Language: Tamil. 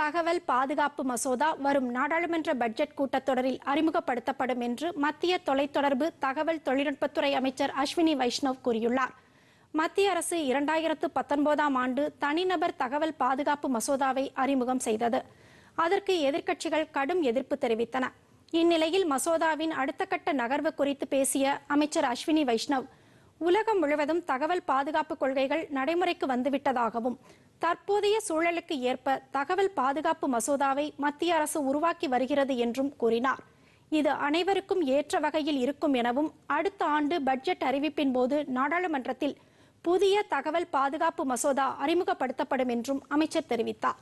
தகவல் பாதுகாப்பு மசோதா வரும் நாடாளுமன்ற பட்ஜெட் கூட்டத்தொடரில் அறிமுகப்படுத்தப்படும் என்று மத்திய தொலைத்தொடர்பு தகவல் தொழில்நுட்பத்துறை அமைச்சர் அஸ்வினி வைஷ்ணவ் கூறியுள்ளார் மத்திய அரசு இரண்டாயிரத்து பத்தொன்பதாம் ஆண்டு தனிநபர் தகவல் பாதுகாப்பு மசோதாவை அறிமுகம் செய்தது அதற்கு எதிர்க்கட்சிகள் கடும் எதிர்ப்பு தெரிவித்தன இந்நிலையில் மசோதாவின் அடுத்த கட்ட நகர்வு குறித்து பேசிய அமைச்சர் அஸ்வினி வைஷ்ணவ் உலகம் முழுவதும் தகவல் பாதுகாப்பு கொள்கைகள் நடைமுறைக்கு வந்துவிட்டதாகவும் தற்போதைய சூழலுக்கு ஏற்ப தகவல் பாதுகாப்பு மசோதாவை மத்திய அரசு உருவாக்கி வருகிறது என்றும் கூறினார் இது அனைவருக்கும் ஏற்ற வகையில் இருக்கும் எனவும் அடுத்த ஆண்டு பட்ஜெட் அறிவிப்பின் போது நாடாளுமன்றத்தில் புதிய தகவல் பாதுகாப்பு மசோதா அறிமுகப்படுத்தப்படும் என்றும் அமைச்சர் தெரிவித்தார்